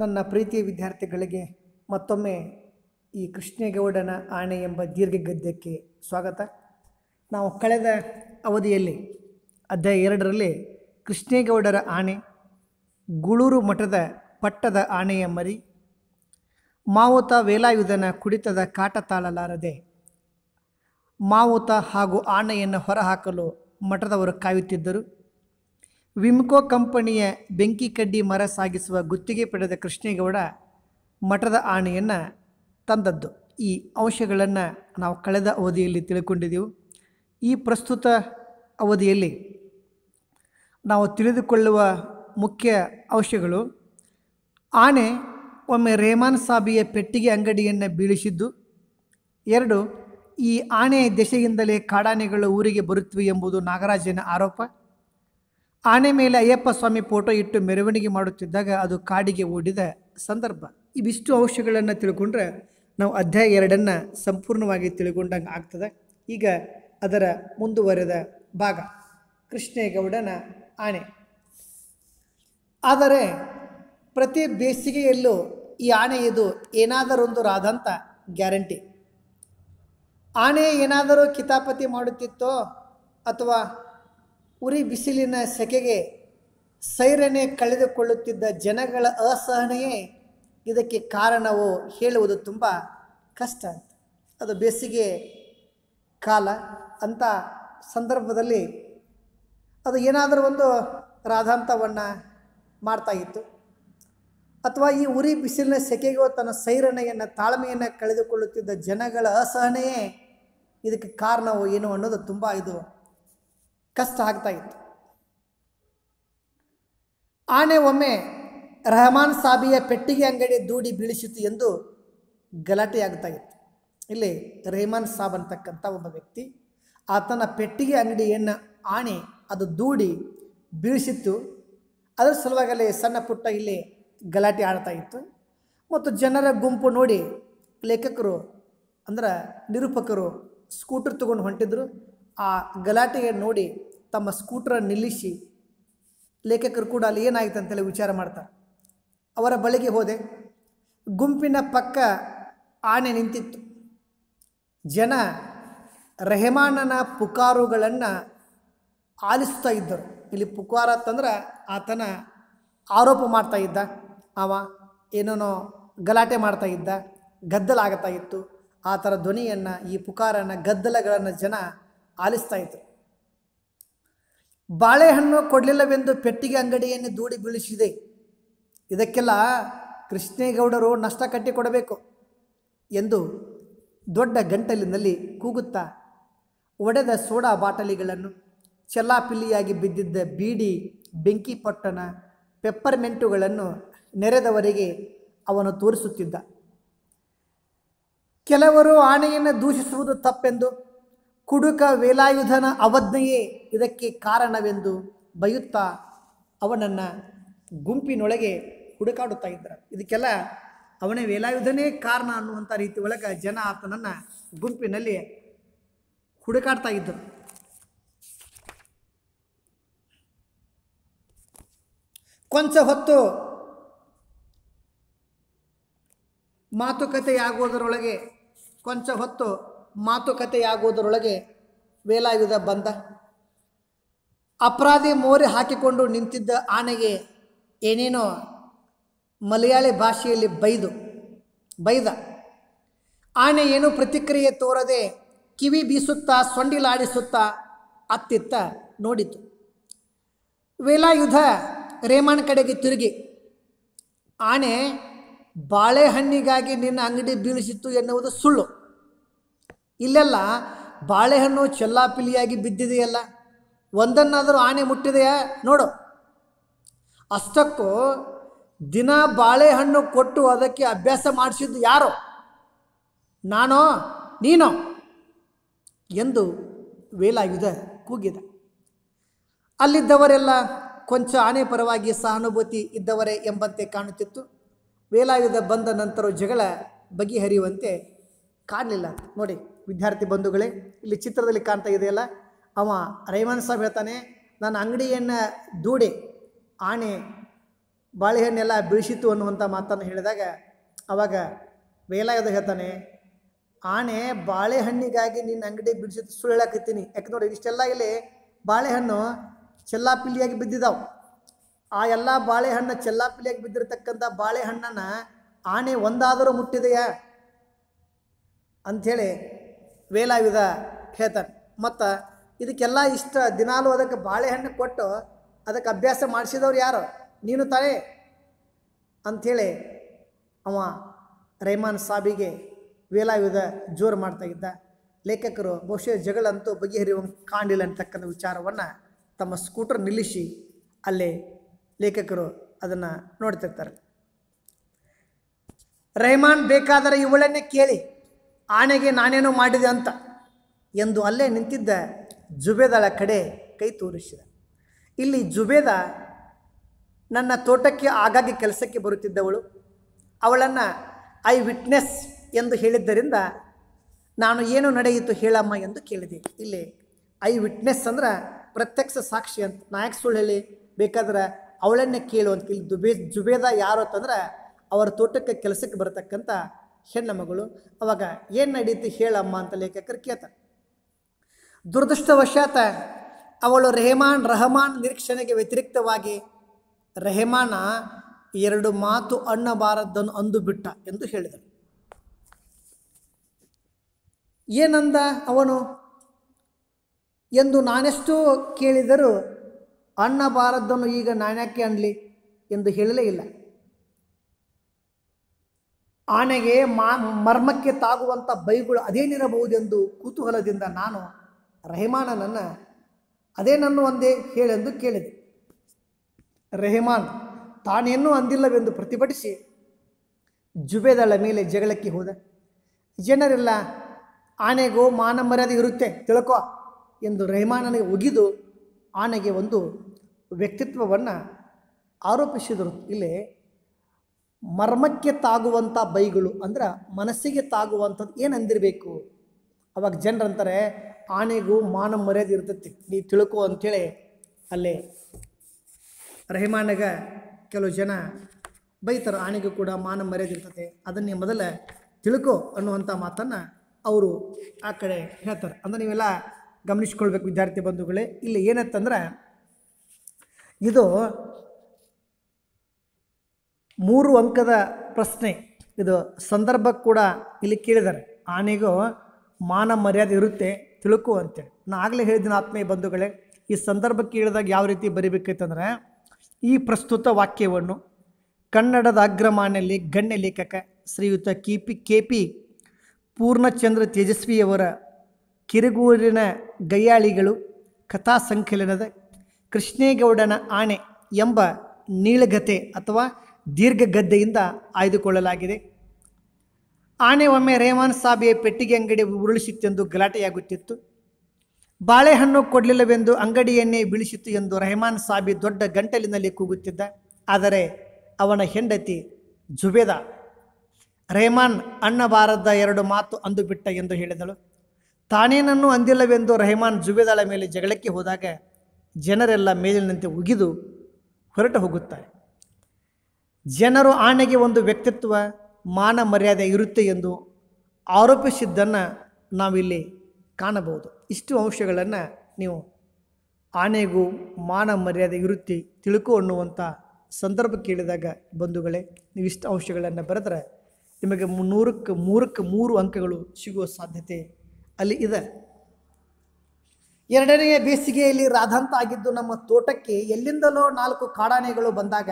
ನನ್ನ ಪ್ರೀತಿಯ ವಿದ್ಯಾರ್ಥಿಗಳಿಗೆ ಮತ್ತೊಮ್ಮೆ ಈ ಕೃಷ್ಣೇಗೌಡನ ಆಣೆ ಎಂಬ ದೀರ್ಘ ಗದ್ಯಕ್ಕೆ ಸ್ವಾಗತ ನಾವು ಕಳೆದ ಅವಧಿಯಲ್ಲಿ ಅಧ್ಯಾಯ ಎರಡರಲ್ಲಿ ಕೃಷ್ಣೇಗೌಡರ ಆಣೆ ಗುಳೂರು ಮಠದ ಪಟ್ಟದ ಆಣೆಯ ಮರಿ ಮಾವುತ ವೇಲಾಯುಧನ ಕುಡಿತದ ಕಾಟ ತಾಳಲಾರದೆ ಮಾವುತ ಹಾಗೂ ಆನೆಯನ್ನು ಹೊರಹಾಕಲು ಮಠದವರು ಕಾಯುತ್ತಿದ್ದರು ವಿಮ್ಕೋ ಕಂಪನಿಯ ಬೆಂಕಿ ಕಡ್ಡಿ ಮರ ಸಾಗಿಸುವ ಗುತ್ತಿಗೆ ಪಡೆದ ಕೃಷ್ಣೇಗೌಡ ಮಠದ ಆನೆಯನ್ನು ತಂದದ್ದು ಈ ಅಂಶಗಳನ್ನು ನಾವು ಕಳೆದ ಅವಧಿಯಲ್ಲಿ ತಿಳ್ಕೊಂಡಿದ್ದೆವು ಈ ಪ್ರಸ್ತುತ ಅವಧಿಯಲ್ಲಿ ನಾವು ತಿಳಿದುಕೊಳ್ಳುವ ಮುಖ್ಯ ಅಂಶಗಳು ಆನೆ ಒಮ್ಮೆ ರೇಮಾನ್ ಸಾಬಿಯ ಪೆಟ್ಟಿಗೆ ಅಂಗಡಿಯನ್ನು ಬೀಳಿಸಿದ್ದು ಎರಡು ಈ ಆನೆ ದೆಸೆಯಿಂದಲೇ ಕಾಡಾನೆಗಳು ಊರಿಗೆ ಬರುತ್ತವೆ ಎಂಬುದು ನಾಗರಾಜನ ಆರೋಪ ಆನೆ ಮೇಲೆ ಅಯ್ಯಪ್ಪ ಸ್ವಾಮಿ ಫೋಟೋ ಇಟ್ಟು ಮೆರವಣಿಗೆ ಮಾಡುತ್ತಿದ್ದಾಗ ಅದು ಕಾಡಿಗೆ ಓಡಿದ ಸಂದರ್ಭ ಇವಿಷ್ಟು ಅಂಶಗಳನ್ನು ತಿಳ್ಕೊಂಡ್ರೆ ನಾವು ಅಧ್ಯಾಯ ಎರಡನ್ನು ಸಂಪೂರ್ಣವಾಗಿ ತಿಳ್ಕೊಂಡಂಗೆ ಆಗ್ತದೆ ಈಗ ಅದರ ಮುಂದುವರೆದ ಭಾಗ ಕೃಷ್ಣೇಗೌಡನ ಆಣೆ ಆದರೆ ಪ್ರತಿ ಬೇಸಿಗೆಯಲ್ಲೂ ಈ ಆನೆ ಇದು ಒಂದು ರಾಧಂತ ಗ್ಯಾರಂಟಿ ಆನೆ ಏನಾದರೂ ಕಿತಾಪತಿ ಮಾಡುತ್ತಿತ್ತೋ ಅಥವಾ ಉರಿ ಬಿಸಿಲಿನ ಸೆಕೆಗೆ ಸೈರನೆ ಕಳೆದುಕೊಳ್ಳುತ್ತಿದ್ದ ಜನಗಳ ಅಸಹನೆಯೇ ಇದಕ್ಕೆ ಕಾರಣವು ಹೇಳುವುದು ತುಂಬ ಕಷ್ಟ ಅಂತ ಅದು ಬೇಸಿಗೆ ಕಾಲ ಅಂತ ಸಂದರ್ಭದಲ್ಲಿ ಅದು ಏನಾದರೂ ಒಂದು ರಾಧಾಂತವನ್ನು ಮಾಡ್ತಾ ಇತ್ತು ಅಥವಾ ಈ ಉರಿ ಬಿಸಿಲಿನ ಸೆಕೆಗೋ ತನ್ನ ಸೈರಣೆಯನ್ನು ತಾಳ್ಮೆಯನ್ನು ಕಳೆದುಕೊಳ್ಳುತ್ತಿದ್ದ ಜನಗಳ ಅಸಹನೆಯೇ ಇದಕ್ಕೆ ಕಾರಣವೋ ಏನು ಅನ್ನೋದು ತುಂಬ ಇದು ಕಷ್ಟ ಆಗ್ತಾ ಇತ್ತು ಆನೆ ಒಮ್ಮೆ ರಹಮಾನ್ ಸಾಬಿಯ ಪೆಟ್ಟಿಗೆ ಅಂಗಡಿ ದೂಡಿ ಬೀಳಿಸಿತು ಎಂದು ಗಲಾಟೆ ಆಗ್ತಾ ಇತ್ತು ಇಲ್ಲಿ ರೆಹಮಾನ್ ಸಾಬ್ ಅಂತಕ್ಕಂಥ ಒಬ್ಬ ವ್ಯಕ್ತಿ ಆತನ ಪೆಟ್ಟಿಗೆ ಅಂಗಡಿಯನ್ನು ಆಣೆ ಅದು ದೂಡಿ ಬೀಳಿಸಿತ್ತು ಅದರ ಸಲುವಾಗಿ ಸಣ್ಣ ಪುಟ್ಟ ಇಲ್ಲಿ ಗಲಾಟೆ ಆಡ್ತಾ ಇತ್ತು ಮತ್ತು ಜನರ ಗುಂಪು ನೋಡಿ ಲೇಖಕರು ಅಂದ್ರೆ ನಿರೂಪಕರು ಸ್ಕೂಟರ್ ತಗೊಂಡು ಹೊಂಟಿದ್ರು ಆ ಗಲಾಟೆಗೆ ನೋಡಿ ತಮ್ಮ ಸ್ಕೂಟರ್ ನಿಲ್ಲಿಸಿ ಲೇಖಕರು ಕೂಡ ಅಲ್ಲಿ ಏನಾಯಿತು ಅಂತೇಳಿ ವಿಚಾರ ಮಾಡ್ತಾರೆ ಅವರ ಬಳಿಗೆ ಹೋದೆ ಗುಂಪಿನ ಪಕ್ಕ ಆನೆ ನಿಂತಿತ್ತು ಜನ ರೆಹಮಾನನ ಪುಕಾರುಗಳನ್ನು ಆಲಿಸ್ತಾ ಇದ್ದರು ಇಲ್ಲಿ ಪುಕಾರ ಅಂತಂದ್ರೆ ಆತನ ಆರೋಪ ಮಾಡ್ತಾ ಇದ್ದ ಅವ ಏನೇನೋ ಗಲಾಟೆ ಮಾಡ್ತಾ ಇದ್ದ ಗದ್ದಲ ಇತ್ತು ಆ ಥರ ಧ್ವನಿಯನ್ನು ಈ ಪುಕಾರನ್ನು ಗದ್ದಲಗಳನ್ನು ಜನ ಆಲಿಸ್ತಾ ಇದ್ರು ಬಾಳೆಹಣ್ಣು ಕೊಡಲಿಲ್ಲವೆಂದು ಪೆಟ್ಟಿಗೆ ಅಂಗಡಿಯನ್ನು ದೂಡಿ ಬೀಳಿಸಿದೆ ಇದಕ್ಕೆಲ್ಲ ಕೃಷ್ಣೇಗೌಡರು ನಷ್ಟ ಕಟ್ಟಿಕೊಡಬೇಕು ಎಂದು ದೊಡ್ಡ ಗಂಟಲಿನಲ್ಲಿ ಕೂಗುತ್ತಾ ಒಡೆದ ಸೋಡಾ ಬಾಟಲಿಗಳನ್ನು ಚೆಲ್ಲಾಪಿಲ್ಲಿಯಾಗಿ ಬಿದ್ದಿದ್ದ ಬೀಡಿ ಬೆಂಕಿ ಪೊಟ್ಟಣ ಪೆಪ್ಪರ್ಮೆಂಟುಗಳನ್ನು ನೆರೆದವರಿಗೆ ಅವನು ತೋರಿಸುತ್ತಿದ್ದ ಕೆಲವರು ಆಣೆಯನ್ನು ದೂಷಿಸುವುದು ತಪ್ಪೆಂದು ಕುಡುಕ ವೇಲಾಯುಧನ ಅವಜ್ಞೆಯೇ ಇದಕ್ಕೆ ಕಾರಣವೆಂದು ಬಯುತ್ತಾ ಅವನನ್ನು ಗುಂಪಿನೊಳಗೆ ಹುಡುಕಾಡುತ್ತಾ ಇದ್ದರು ಇದಕ್ಕೆಲ್ಲ ಅವನೇ ವೇಲಾಯುಧನೇ ಕಾರಣ ಅನ್ನುವಂಥ ರೀತಿ ಒಳಗೆ ಜನ ಆತನನ್ನು ಗುಂಪಿನಲ್ಲಿ ಹುಡುಕಾಡ್ತಾ ಇದ್ದರು ಕೊಂಚ ಹೊತ್ತು ಮಾತುಕತೆಯಾಗುವುದರೊಳಗೆ ಕೊಂಚ ಹೊತ್ತು ಮಾತುಕತೆಯಾಗುವುದರೊಳಗೆ ವೇಲಾಯುಧ ಬಂದ ಅಪರಾಧಿ ಮೋರಿ ಹಾಕಿಕೊಂಡು ನಿಂತಿದ್ದ ಆನೆಗೆ ಏನೇನೋ ಮಲಯಾಳಿ ಭಾಷೆಯಲ್ಲಿ ಬೈದು ಬೈದ ಆನೆ ಏನೂ ಪ್ರತಿಕ್ರಿಯೆ ತೋರದೆ ಕಿವಿ ಬೀಸುತ್ತಾ ಸೊಂಡಿಲಾಡಿಸುತ್ತಾ ಅತ್ತಿತ್ತ ನೋಡಿತು ವೇಲಾಯುಧ ರೇಮಾನ್ ಕಡೆಗೆ ತಿರುಗಿ ಆನೆ ಬಾಳೆಹಣ್ಣಿಗಾಗಿ ನಿನ್ನ ಅಂಗಡಿ ಬೀಳಿಸಿತ್ತು ಎನ್ನುವುದು ಸುಳ್ಳು ಇಲ್ಲೆಲ್ಲ ಬಾಳೆಹಣ್ಣು ಚೆಲ್ಲಾಪಿಲಿಯಾಗಿ ಬಿದ್ದಿದೆಯಲ್ಲ ಒಂದನ್ನಾದರೂ ಆನೆ ಮುಟ್ಟಿದೆಯಾ ನೋಡು ಅಷ್ಟಕ್ಕೂ ದಿನ ಬಾಳೆಹಣ್ಣು ಕೊಟ್ಟು ಅದಕ್ಕೆ ಅಭ್ಯಾಸ ಮಾಡಿಸಿದ್ದು ಯಾರು ನಾನೋ ನೀನೋ ಎಂದು ವೇಲಾಗಿದೆ ಕೂಗಿದ ಅಲ್ಲಿದ್ದವರೆಲ್ಲ ಕೊಂಚ ಆನೆ ಪರವಾಗಿ ಸಹಾನುಭೂತಿ ಇದ್ದವರೇ ಎಂಬಂತೆ ಕಾಣುತ್ತಿತ್ತು ವೇಲಾಯುಧ ಬಂದ ನಂತರ ಜಗಳ ಬಗೆಹರಿಯುವಂತೆ ಕಾಣಲಿಲ್ಲ ನೋಡಿ ವಿದ್ಯಾರ್ಥಿ ಬಂಧುಗಳೇ ಇಲ್ಲಿ ಚಿತ್ರದಲ್ಲಿ ಕಾಣ್ತಾ ಇದೆಯಲ್ಲ ಅವ ರೈಮನ್ ಸಾಬ್ ಹೇಳ್ತಾನೆ ನಾನು ಅಂಗಡಿಯನ್ನು ದೂಡಿ ಆಣೆ ಬಾಳೆಹಣ್ಣೆಲ್ಲ ಬೀಳಿಸಿತು ಅನ್ನುವಂಥ ಮಾತನ್ನು ಹೇಳಿದಾಗ ಅವಾಗ ವೇಲಾಯುಧ ಹೇಳ್ತಾನೆ ಆಣೆ ಬಾಳೆಹಣ್ಣಿಗಾಗಿ ನಿನ್ನ ಅಂಗಡಿ ಬಿಡಿಸಿದ ಸುಳ್ಳು ಹೇಳಕತ್ತೀನಿ ಯಾಕೆ ನೋಡಿ ಇಷ್ಟೆಲ್ಲ ಇಲ್ಲಿ ಬಾಳೆಹಣ್ಣು ಚೆಲ್ಲಾಪಿಲ್ಲಿಯಾಗಿ ಬಿದ್ದಿದ್ದಾವೆ ಆ ಎಲ್ಲ ಬಾಳೆಹಣ್ಣು ಚೆಲ್ಲಾಪಿಲಿಯಾಗಿ ಬಿದ್ದಿರತಕ್ಕಂಥ ಬಾಳೆಹಣ್ಣನ್ನು ಆನೆ ಒಂದಾದರೂ ಮುಟ್ಟಿದೆಯಾ ಅಂಥೇಳಿ ವೇಲಾವಿದ ಹೇಳ್ತಾನೆ ಮತ್ತು ಇದಕ್ಕೆಲ್ಲ ಇಷ್ಟ ದಿನಾಲೂ ಅದಕ್ಕೆ ಬಾಳೆಹಣ್ಣು ಕೊಟ್ಟು ಅದಕ್ಕೆ ಅಭ್ಯಾಸ ಮಾಡಿಸಿದವ್ರು ಯಾರು ನೀನು ತಾನೇ ಅಂಥೇಳಿ ಅವ ರೈಮಾನ್ ಸಾಬಿಗೆ ವೇಲಾವಿದ ಜೋರು ಇದ್ದ ಲೇಖಕರು ಬಹುಶಃ ಜಗಳಂತೂ ಬಗೆಹರಿಯುವಂಗೆ ಕಾಣಿಲ್ಲ ಅಂತಕ್ಕಂಥ ವಿಚಾರವನ್ನು ತಮ್ಮ ಸ್ಕೂಟರ್ ನಿಲ್ಲಿಸಿ ಅಲ್ಲೇ ಲೇಖಕರು ಅದನ್ನು ನೋಡ್ತಿರ್ತಾರೆ ರೆಹಮಾನ್ ಬೇಕಾದರೆ ಇವಳನ್ನೇ ಕೇಳಿ ಆನೆಗೆ ನಾನೇನೋ ಮಾಡಿದೆ ಅಂತ ಎಂದು ಅಲ್ಲೇ ನಿಂತಿದ್ದ ಜುಬೇದಳ ಕಡೆ ಕೈ ತೋರಿಸಿದ ಇಲ್ಲಿ ಜುಬೇದ ನನ್ನ ತೋಟಕ್ಕೆ ಆಗಾಗ್ಗೆ ಕೆಲಸಕ್ಕೆ ಬರುತ್ತಿದ್ದವಳು ಅವಳನ್ನು ಐ ವಿಟ್ನೆಸ್ ಎಂದು ಹೇಳಿದ್ದರಿಂದ ನಾನು ಏನು ನಡೆಯಿತು ಹೇಳಮ್ಮ ಎಂದು ಕೇಳಿದೆ ಇಲ್ಲಿ ಐ ವಿಟ್ನೆಸ್ ಅಂದ್ರೆ ಪ್ರತ್ಯಕ್ಷ ಸಾಕ್ಷಿ ಅಂತ ನಾಯಕ್ ಸುಳ್ಳು ಹೇಳಿ ಬೇಕಾದ್ರೆ ಅವಳನ್ನೇ ಕೇಳು ಅಂತ ಕೇಳಿ ದುಬೇ ಜುಬೇದ ಯಾರು ಅಂತಂದ್ರೆ ಅವರ ತೋಟಕ್ಕೆ ಕೆಲಸಕ್ಕೆ ಬರತಕ್ಕಂಥ ಹೆಣ್ಣು ಮಗಳು ಅವಾಗ ಏನು ನಡೀತಿ ಹೇಳಮ್ಮ ಅಂತ ಲೇಖಕರು ಕೇಳ್ತಾರೆ ದುರದೃಷ್ಟವಶಾತ ಅವಳು ರೆಹಮಾನ್ ರಹಮಾನ್ ನಿರೀಕ್ಷಣೆಗೆ ವ್ಯತಿರಿಕ್ತವಾಗಿ ರೆಹಮಾನ ಎರಡು ಮಾತು ಅಣ್ಣಬಾರದ್ದನ್ನು ಅಂದು ಬಿಟ್ಟ ಎಂದು ಹೇಳಿದರು ಏನಂದ ಅವನು ಎಂದು ನಾನೆಷ್ಟು ಕೇಳಿದರೂ ಅಣ್ಣ ಬಾರದ್ದನ್ನು ಈಗ ನಾಣ್ಯಕ್ಕೆ ಅನ್ಲಿ ಎಂದು ಹೇಳಲೇ ಇಲ್ಲ ಆನೆಗೆ ಮಾ ಮರ್ಮಕ್ಕೆ ತಾಗುವಂಥ ಬೈಗಳು ಅದೇನಿರಬಹುದೆಂದು ಕುತೂಹಲದಿಂದ ನಾನು ರೆಹಮಾನನನ್ನು ನನ್ನ ಒಂದೇ ಹೇಳೆಂದು ಕೇಳಿದೆ ರೆಹಮಾನ್ ತಾನೇನೂ ಅಂದಿಲ್ಲವೆಂದು ಪ್ರತಿಭಟಿಸಿ ಜುಬೇದಳ ಮೇಲೆ ಜಗಳಕ್ಕೆ ಹೋದ ಜನರೆಲ್ಲ ಆನೆಗೋ ಮಾನ ಮರ್ಯಾದೆ ಇರುತ್ತೆ ತಿಳ್ಕೋ ಎಂದು ರೆಹಮಾನನಿಗೆ ಒಗಿದು ಆನೆಗೆ ಒಂದು ವ್ಯಕ್ತಿತ್ವವನ್ನು ಆರೋಪಿಸಿದರು ಇಲ್ಲಿ ಮರ್ಮಕ್ಕೆ ತಾಗುವಂಥ ಬೈಗಳು ಅಂದ್ರೆ ಮನಸ್ಸಿಗೆ ತಾಗುವಂಥದ್ದು ಏನು ಅಂದಿರಬೇಕು ಅವಾಗ ಜನರಂತಾರೆ ಆನೆಗೂ ಮಾನ ಮರ್ಯಾದೆ ಇರ್ತೈತಿ ನೀ ತಿಳ್ಕೊ ಅಂಥೇಳಿ ಅಲ್ಲಿ ರಹಿಮಾನಗ ಕೆಲವು ಜನ ಬೈತಾರೆ ಆನೆಗೂ ಕೂಡ ಮಾನ ಮರ್ಯಾದೆ ಇರ್ತದೆ ಅದನ್ನೇ ಮೊದಲ ತಿಳ್ಕೊ ಅನ್ನುವಂಥ ಮಾತನ್ನು ಅವರು ಆ ಕಡೆ ಹೇಳ್ತಾರೆ ಅಂದರೆ ನೀವೆಲ್ಲ ಗಮನಿಸ್ಕೊಳ್ಬೇಕು ವಿದ್ಯಾರ್ಥಿ ಬಂಧುಗಳೇ ಇಲ್ಲಿ ಏನತ್ತಂದ್ರೆ ಇದು ಮೂರು ಅಂಕದ ಪ್ರಶ್ನೆ ಇದು ಸಂದರ್ಭ ಕೂಡ ಇಲ್ಲಿ ಕೇಳಿದ್ದಾರೆ ಆನೆಗೂ ಮಾನ ಮರ್ಯಾದೆ ಇರುತ್ತೆ ತಿಳುಕು ಅಂತೇಳಿ ನಾನು ಆಗಲೇ ಹೇಳಿದ್ದೀನಿ ಆತ್ಮೀಯ ಬಂಧುಗಳೇ ಈ ಸಂದರ್ಭ ಕೇಳಿದಾಗ ಯಾವ ರೀತಿ ಬರೀಬೇಕಾಯ್ತಂದ್ರೆ ಈ ಪ್ರಸ್ತುತ ವಾಕ್ಯವನ್ನು ಕನ್ನಡದ ಅಗ್ರಮಾನ್ಯಲ್ಲಿ ಗಣ್ಯ ಲೇಖಕ ಶ್ರೀಯುತ K P K P Purnachandra ತೇಜಸ್ವಿಯವರ ಕಿರುಗೂರಿನ ಗಯ್ಯಾಳಿಗಳು ಕಥಾ ಸಂಕಲನದ ಕೃಷ್ಣೇಗೌಡನ ಆಣೆ ಎಂಬ ನೀಳಗತೆ ಅಥವಾ ದೀರ್ಘ ಗದ್ದೆಯಿಂದ ಆಯ್ದುಕೊಳ್ಳಲಾಗಿದೆ ಆನೆ ಒಮ್ಮೆ ರೇಮಾನ್ ಸಾಬಿಯ ಪೆಟ್ಟಿಗೆ ಅಂಗಡಿ ಉರುಳಿಸಿತ್ತೆಂದು ಗಲಾಟೆಯಾಗುತ್ತಿತ್ತು ಬಾಳೆಹಣ್ಣು ಕೊಡಲಿಲ್ಲವೆಂದು ಅಂಗಡಿಯನ್ನೇ ಬೀಳಿಸಿತ್ತು ಎಂದು ರೆಹಮಾನ್ ಸಾಬಿ ದೊಡ್ಡ ಗಂಟಲಿನಲ್ಲಿ ಕೂಗುತ್ತಿದ್ದ ಆದರೆ ಅವನ ಹೆಂಡತಿ ಜುಬೇದ ರೆಹಮಾನ್ ಬಾರದ ಎರಡು ಮಾತು ಅಂದುಬಿಟ್ಟ ಎಂದು ಹೇಳಿದಳು ತಾನೇನನ್ನು ಅಂದಿಲ್ಲವೆಂದು ರೆಹಮಾನ್ ಜುಬೇದಳ ಮೇಲೆ ಜಗಳಕ್ಕೆ ಹೋದಾಗ ಜನರೆಲ್ಲ ಮೇಲಿನಂತೆ ಉಗಿದು ಹೊರಟು ಹೋಗುತ್ತಾರೆ ಜನರು ಆನೆಗೆ ಒಂದು ವ್ಯಕ್ತಿತ್ವ ಮಾನ ಮರ್ಯಾದೆ ಇರುತ್ತೆ ಎಂದು ಆರೋಪಿಸಿದ್ದನ್ನು ನಾವಿಲ್ಲಿ ಕಾಣಬಹುದು ಇಷ್ಟು ಅಂಶಗಳನ್ನು ನೀವು ಆನೆಗೂ ಮಾನ ಮರ್ಯಾದೆ ಇರುತ್ತೆ ತಿಳ್ಕೊ ಅನ್ನುವಂಥ ಸಂದರ್ಭ ಕೇಳಿದಾಗ ಬಂಧುಗಳೇ ನೀವು ಇಷ್ಟು ಅಂಶಗಳನ್ನು ಬರೆದರೆ ನಿಮಗೆ ನೂರಕ್ಕೆ ಮೂರಕ್ಕೆ ಮೂರು ಅಂಕಗಳು ಸಿಗುವ ಸಾಧ್ಯತೆ ಅಲ್ಲಿ ಇದೆ ಎರಡನೆಯ ಬೇಸಿಗೆಯಲ್ಲಿ ರಾಧಾಂತ ಆಗಿದ್ದು ನಮ್ಮ ತೋಟಕ್ಕೆ ಎಲ್ಲಿಂದಲೋ ನಾಲ್ಕು ಕಾಡಾನೆಗಳು ಬಂದಾಗ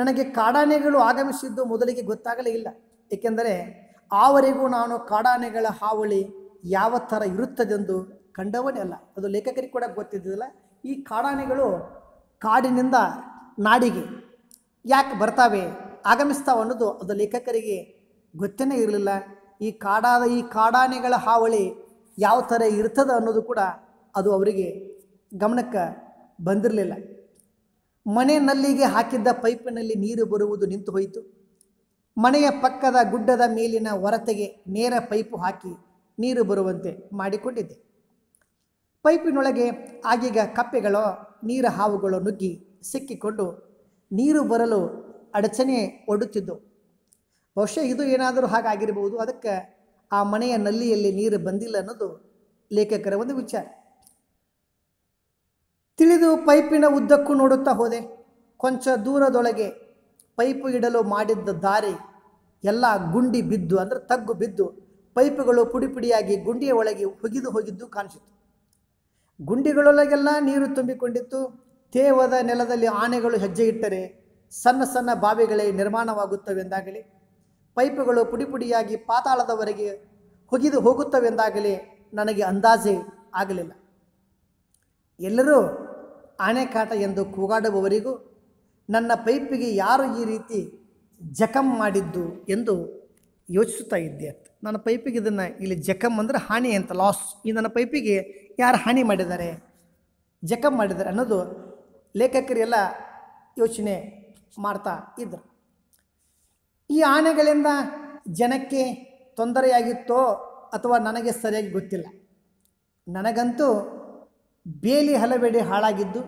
ನನಗೆ ಕಾಡಾನೆಗಳು ಆಗಮಿಸಿದ್ದು ಮೊದಲಿಗೆ ಗೊತ್ತಾಗಲೇ ಇಲ್ಲ ಏಕೆಂದರೆ ಆವರೆಗೂ ನಾನು ಕಾಡಾನೆಗಳ ಹಾವಳಿ ಯಾವ ಥರ ಇರುತ್ತದೆಂದು ಕಂಡವನೇ ಅಲ್ಲ ಅದು ಲೇಖಕರಿಗೆ ಕೂಡ ಗೊತ್ತಿದ್ದಿಲ್ಲ ಈ ಕಾಡಾನೆಗಳು ಕಾಡಿನಿಂದ ನಾಡಿಗೆ ಯಾಕೆ ಬರ್ತಾವೆ ಆಗಮಿಸ್ತಾವೆ ಅನ್ನೋದು ಅದು ಲೇಖಕರಿಗೆ ಗೊತ್ತೇ ಇರಲಿಲ್ಲ ಈ ಕಾಡಾದ ಈ ಕಾಡಾನೆಗಳ ಹಾವಳಿ ಯಾವ ಥರ ಇರ್ತದೆ ಅನ್ನೋದು ಕೂಡ ಅದು ಅವರಿಗೆ ಗಮನಕ್ಕೆ ಬಂದಿರಲಿಲ್ಲ ಮನೆ ನಲ್ಲಿಗೆ ಹಾಕಿದ್ದ ಪೈಪಿನಲ್ಲಿ ನೀರು ಬರುವುದು ನಿಂತು ಹೋಯಿತು ಮನೆಯ ಪಕ್ಕದ ಗುಡ್ಡದ ಮೇಲಿನ ಹೊರತೆಗೆ ನೇರ ಪೈಪು ಹಾಕಿ ನೀರು ಬರುವಂತೆ ಮಾಡಿಕೊಂಡಿದ್ದೆ ಪೈಪಿನೊಳಗೆ ಆಗೀಗ ಕಪ್ಪೆಗಳೋ ನೀರ ಹಾವುಗಳು ನುಗ್ಗಿ ಸಿಕ್ಕಿಕೊಂಡು ನೀರು ಬರಲು ಅಡಚಣೆ ಒಡ್ಡುತ್ತಿದ್ದವು ಬಹುಶಃ ಇದು ಏನಾದರೂ ಹಾಗಾಗಿರಬಹುದು ಅದಕ್ಕೆ ಆ ಮನೆಯ ನಲ್ಲಿಯಲ್ಲಿ ನೀರು ಬಂದಿಲ್ಲ ಅನ್ನೋದು ಲೇಖಕರ ಒಂದು ವಿಚಾರ ತಿಳಿದು ಪೈಪಿನ ಉದ್ದಕ್ಕೂ ನೋಡುತ್ತಾ ಹೋದೆ ಕೊಂಚ ದೂರದೊಳಗೆ ಪೈಪು ಇಡಲು ಮಾಡಿದ್ದ ದಾರಿ ಎಲ್ಲ ಗುಂಡಿ ಬಿದ್ದು ಅಂದರೆ ತಗ್ಗು ಬಿದ್ದು ಪೈಪುಗಳು ಪುಡಿ ಪುಡಿಯಾಗಿ ಗುಂಡಿಯ ಒಳಗೆ ಹುಗಿದು ಹೋಗಿದ್ದು ಕಾಣಿಸಿತು ಗುಂಡಿಗಳೊಳಗೆಲ್ಲ ನೀರು ತುಂಬಿಕೊಂಡಿತ್ತು ತೇವದ ನೆಲದಲ್ಲಿ ಆನೆಗಳು ಹೆಜ್ಜೆ ಇಟ್ಟರೆ ಸಣ್ಣ ಸಣ್ಣ ಬಾವಿಗಳೇ ನಿರ್ಮಾಣವಾಗುತ್ತವೆಂದಾಗಲಿ ಪೈಪುಗಳು ಪುಡಿ ಪುಡಿಯಾಗಿ ಪಾತಾಳದವರೆಗೆ ಹುಗಿದು ಹೋಗುತ್ತವೆಂದಾಗಲಿ ನನಗೆ ಅಂದಾಜೆ ಆಗಲಿಲ್ಲ ಎಲ್ಲರೂ ಆಣೆಕಾಟ ಎಂದು ಕೂಗಾಡುವವರಿಗೂ ನನ್ನ ಪೈಪಿಗೆ ಯಾರು ಈ ರೀತಿ ಜಖಂ ಮಾಡಿದ್ದು ಎಂದು ಯೋಚಿಸುತ್ತಾ ಇದ್ದೆ ನನ್ನ ಪೈಪಿಗೆ ಇದನ್ನು ಇಲ್ಲಿ ಜಖಂ ಅಂದರೆ ಹಾನಿ ಅಂತ ಲಾಸ್ ಈ ನನ್ನ ಪೈಪಿಗೆ ಯಾರು ಹಾನಿ ಮಾಡಿದ್ದಾರೆ ಜಕಂ ಮಾಡಿದ್ದಾರೆ ಅನ್ನೋದು ಲೇಖಕರೆಲ್ಲ ಯೋಚನೆ ಮಾಡ್ತಾ ಇದ್ದರು ಈ ಆನೆಗಳಿಂದ ಜನಕ್ಕೆ ತೊಂದರೆಯಾಗಿತ್ತೋ ಅಥವಾ ನನಗೆ ಸರಿಯಾಗಿ ಗೊತ್ತಿಲ್ಲ ನನಗಂತೂ ಬೇಲಿ ಹಲವೆಡೆ ಹಾಳಾಗಿದ್ದು